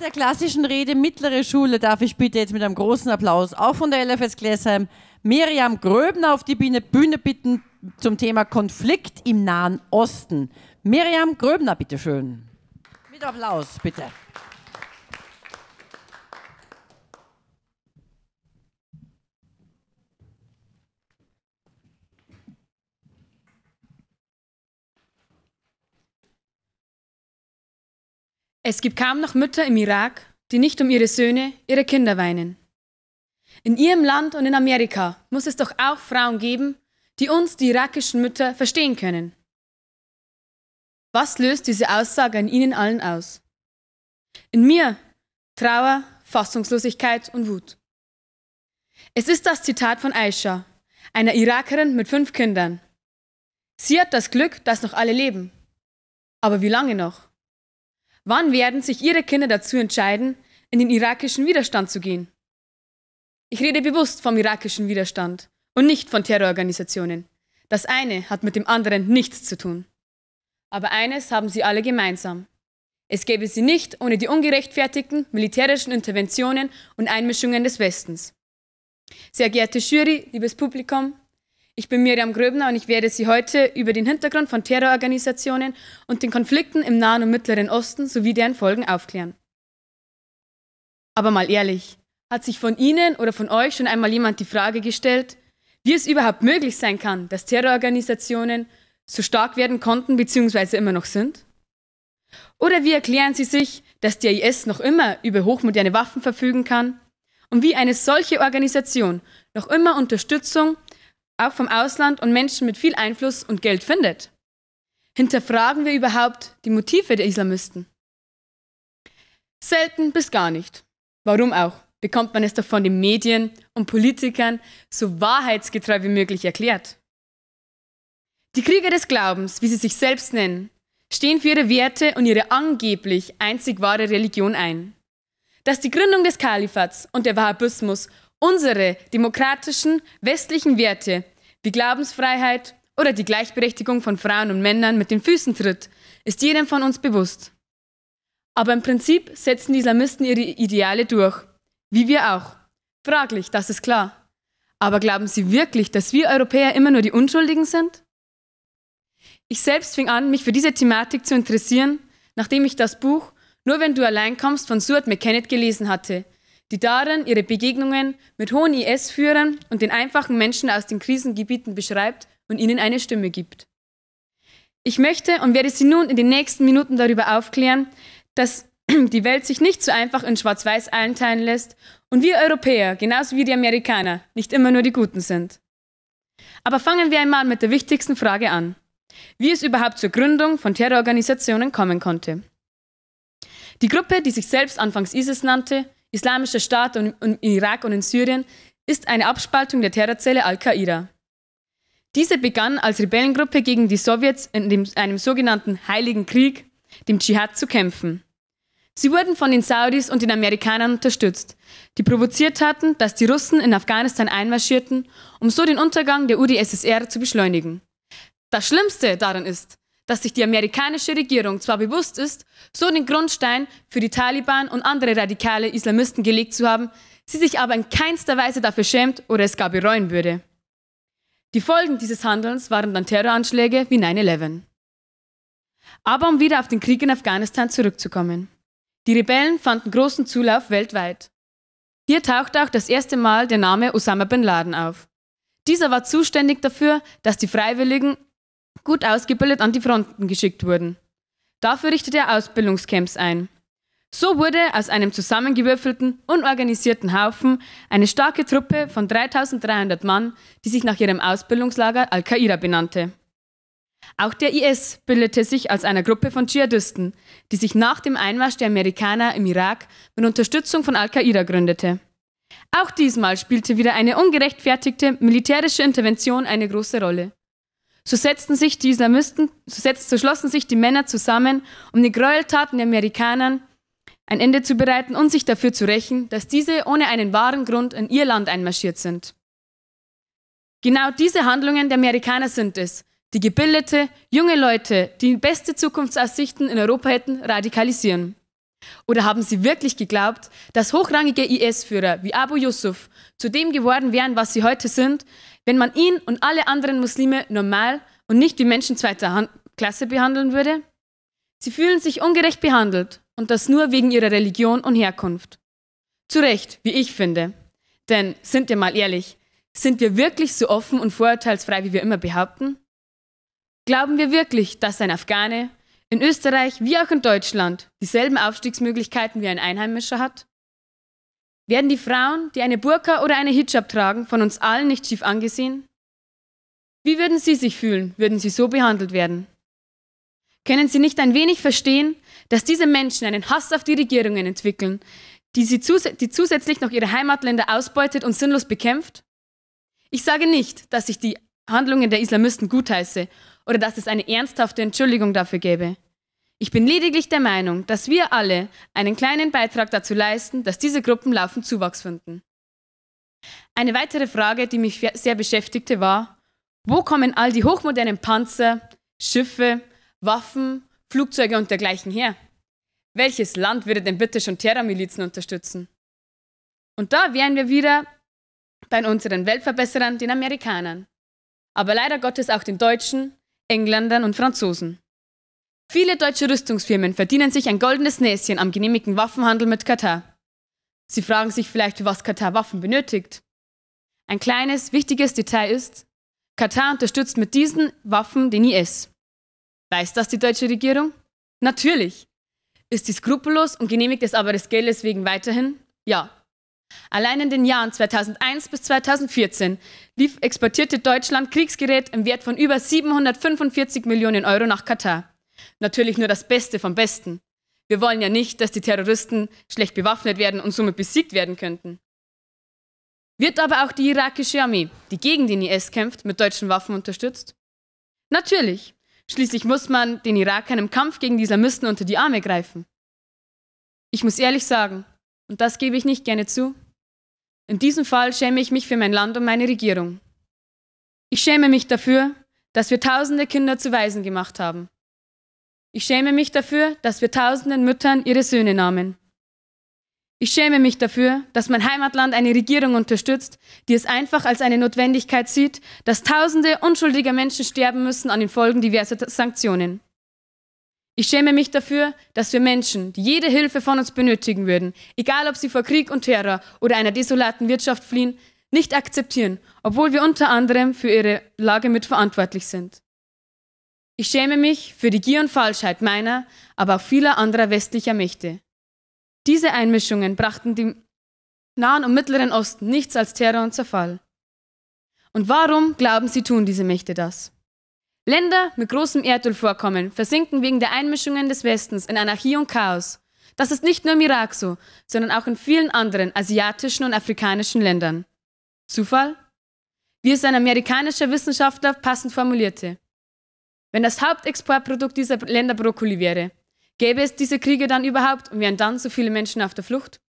der klassischen Rede mittlere Schule darf ich bitte jetzt mit einem großen Applaus auch von der LFS Gläsheim Miriam Gröbner auf die Bühne, Bühne bitten zum Thema Konflikt im Nahen Osten. Miriam Gröbner, bitteschön. Mit Applaus, bitte. Es gibt kaum noch Mütter im Irak, die nicht um ihre Söhne, ihre Kinder weinen. In ihrem Land und in Amerika muss es doch auch Frauen geben, die uns, die irakischen Mütter, verstehen können. Was löst diese Aussage in Ihnen allen aus? In mir Trauer, Fassungslosigkeit und Wut. Es ist das Zitat von Aisha, einer Irakerin mit fünf Kindern. Sie hat das Glück, dass noch alle leben. Aber wie lange noch? Wann werden sich Ihre Kinder dazu entscheiden, in den irakischen Widerstand zu gehen? Ich rede bewusst vom irakischen Widerstand und nicht von Terrororganisationen. Das eine hat mit dem anderen nichts zu tun. Aber eines haben sie alle gemeinsam. Es gäbe sie nicht ohne die ungerechtfertigten militärischen Interventionen und Einmischungen des Westens. Sehr geehrte Jury, liebes Publikum, ich bin Miriam Gröbner und ich werde Sie heute über den Hintergrund von Terrororganisationen und den Konflikten im Nahen und Mittleren Osten sowie deren Folgen aufklären. Aber mal ehrlich, hat sich von Ihnen oder von euch schon einmal jemand die Frage gestellt, wie es überhaupt möglich sein kann, dass Terrororganisationen so stark werden konnten bzw. immer noch sind? Oder wie erklären Sie sich, dass der IS noch immer über hochmoderne Waffen verfügen kann und wie eine solche Organisation noch immer Unterstützung auch vom Ausland und Menschen mit viel Einfluss und Geld findet? Hinterfragen wir überhaupt die Motive der Islamisten? Selten bis gar nicht. Warum auch? Bekommt man es doch von den Medien und Politikern so wahrheitsgetreu wie möglich erklärt. Die Krieger des Glaubens, wie sie sich selbst nennen, stehen für ihre Werte und ihre angeblich einzig wahre Religion ein. Dass die Gründung des Kalifats und der Wahhabismus unsere demokratischen westlichen Werte die Glaubensfreiheit oder die Gleichberechtigung von Frauen und Männern mit den Füßen tritt, ist jedem von uns bewusst. Aber im Prinzip setzen die Islamisten ihre Ideale durch, wie wir auch. Fraglich, das ist klar. Aber glauben Sie wirklich, dass wir Europäer immer nur die Unschuldigen sind? Ich selbst fing an, mich für diese Thematik zu interessieren, nachdem ich das Buch Nur wenn du allein kommst von Stuart McKennett gelesen hatte, die darin ihre Begegnungen mit hohen IS-Führern und den einfachen Menschen aus den Krisengebieten beschreibt und ihnen eine Stimme gibt. Ich möchte und werde Sie nun in den nächsten Minuten darüber aufklären, dass die Welt sich nicht so einfach in Schwarz-Weiß einteilen lässt und wir Europäer, genauso wie die Amerikaner, nicht immer nur die Guten sind. Aber fangen wir einmal mit der wichtigsten Frage an, wie es überhaupt zur Gründung von Terrororganisationen kommen konnte. Die Gruppe, die sich selbst anfangs ISIS nannte, Islamischer Staat und im Irak und in Syrien ist eine Abspaltung der Terrorzelle Al-Qaida. Diese begann als Rebellengruppe gegen die Sowjets in dem, einem sogenannten Heiligen Krieg, dem Dschihad, zu kämpfen. Sie wurden von den Saudis und den Amerikanern unterstützt, die provoziert hatten, dass die Russen in Afghanistan einmarschierten, um so den Untergang der UdSSR zu beschleunigen. Das Schlimmste daran ist, dass sich die amerikanische Regierung zwar bewusst ist, so den Grundstein für die Taliban und andere radikale Islamisten gelegt zu haben, sie sich aber in keinster Weise dafür schämt oder es gar bereuen würde. Die Folgen dieses Handelns waren dann Terroranschläge wie 9-11. Aber um wieder auf den Krieg in Afghanistan zurückzukommen. Die Rebellen fanden großen Zulauf weltweit. Hier tauchte auch das erste Mal der Name Osama bin Laden auf. Dieser war zuständig dafür, dass die Freiwilligen gut ausgebildet an die Fronten geschickt wurden. Dafür richtete er Ausbildungscamps ein. So wurde aus einem zusammengewürfelten, unorganisierten Haufen eine starke Truppe von 3300 Mann, die sich nach ihrem Ausbildungslager Al-Qaida benannte. Auch der IS bildete sich als eine Gruppe von Dschihadisten, die sich nach dem Einmarsch der Amerikaner im Irak mit Unterstützung von Al-Qaida gründete. Auch diesmal spielte wieder eine ungerechtfertigte militärische Intervention eine große Rolle. So setzten sich die Islamisten, so, setz, so schlossen sich die Männer zusammen, um den Gräueltaten der Amerikanern ein Ende zu bereiten und sich dafür zu rächen, dass diese ohne einen wahren Grund in ihr Land einmarschiert sind. Genau diese Handlungen der Amerikaner sind es, die gebildete, junge Leute, die beste Zukunftsaussichten in Europa hätten, radikalisieren. Oder haben sie wirklich geglaubt, dass hochrangige IS-Führer wie Abu Yusuf zu dem geworden wären, was sie heute sind, wenn man ihn und alle anderen Muslime normal und nicht wie Menschen zweiter Hand Klasse behandeln würde? Sie fühlen sich ungerecht behandelt und das nur wegen ihrer Religion und Herkunft. Zu Recht, wie ich finde. Denn, sind wir mal ehrlich, sind wir wirklich so offen und vorurteilsfrei, wie wir immer behaupten? Glauben wir wirklich, dass ein Afghane in Österreich wie auch in Deutschland dieselben Aufstiegsmöglichkeiten wie ein Einheimischer hat? Werden die Frauen, die eine Burka oder eine Hijab tragen, von uns allen nicht schief angesehen? Wie würden Sie sich fühlen, würden Sie so behandelt werden? Können Sie nicht ein wenig verstehen, dass diese Menschen einen Hass auf die Regierungen entwickeln, die, sie zus die zusätzlich noch ihre Heimatländer ausbeutet und sinnlos bekämpft? Ich sage nicht, dass ich die Handlungen der Islamisten gutheiße oder dass es eine ernsthafte Entschuldigung dafür gäbe. Ich bin lediglich der Meinung, dass wir alle einen kleinen Beitrag dazu leisten, dass diese Gruppen laufend Zuwachs finden. Eine weitere Frage, die mich sehr beschäftigte, war, wo kommen all die hochmodernen Panzer, Schiffe, Waffen, Flugzeuge und dergleichen her? Welches Land würde denn bitte schon Terramilizen unterstützen? Und da wären wir wieder bei unseren Weltverbesserern, den Amerikanern, aber leider Gottes auch den Deutschen Engländern und Franzosen. Viele deutsche Rüstungsfirmen verdienen sich ein goldenes Näschen am genehmigten Waffenhandel mit Katar. Sie fragen sich vielleicht, für was Katar Waffen benötigt. Ein kleines, wichtiges Detail ist, Katar unterstützt mit diesen Waffen den IS. Weiß das die deutsche Regierung? Natürlich. Ist sie skrupellos und genehmigt es aber des Geldes wegen weiterhin? Ja, Allein in den Jahren 2001 bis 2014 lief, exportierte Deutschland Kriegsgerät im Wert von über 745 Millionen Euro nach Katar. Natürlich nur das Beste vom Besten. Wir wollen ja nicht, dass die Terroristen schlecht bewaffnet werden und somit besiegt werden könnten. Wird aber auch die irakische Armee, die gegen den IS kämpft, mit deutschen Waffen unterstützt? Natürlich. Schließlich muss man den Irakern im Kampf gegen die Islamisten unter die Arme greifen. Ich muss ehrlich sagen, und das gebe ich nicht gerne zu. In diesem Fall schäme ich mich für mein Land und meine Regierung. Ich schäme mich dafür, dass wir tausende Kinder zu Waisen gemacht haben. Ich schäme mich dafür, dass wir tausenden Müttern ihre Söhne nahmen. Ich schäme mich dafür, dass mein Heimatland eine Regierung unterstützt, die es einfach als eine Notwendigkeit sieht, dass tausende unschuldiger Menschen sterben müssen an den Folgen diverser Sanktionen. Ich schäme mich dafür, dass wir Menschen, die jede Hilfe von uns benötigen würden, egal ob sie vor Krieg und Terror oder einer desolaten Wirtschaft fliehen, nicht akzeptieren, obwohl wir unter anderem für ihre Lage mitverantwortlich sind. Ich schäme mich für die Gier und Falschheit meiner, aber auch vieler anderer westlicher Mächte. Diese Einmischungen brachten dem Nahen und Mittleren Osten nichts als Terror und Zerfall. Und warum glauben Sie, tun diese Mächte das? Länder mit großem Erdölvorkommen versinken wegen der Einmischungen des Westens in Anarchie und Chaos. Das ist nicht nur im Irak so, sondern auch in vielen anderen asiatischen und afrikanischen Ländern. Zufall? Wie es ein amerikanischer Wissenschaftler passend formulierte. Wenn das Hauptexportprodukt dieser Länder Brokkoli wäre, gäbe es diese Kriege dann überhaupt und wären dann so viele Menschen auf der Flucht?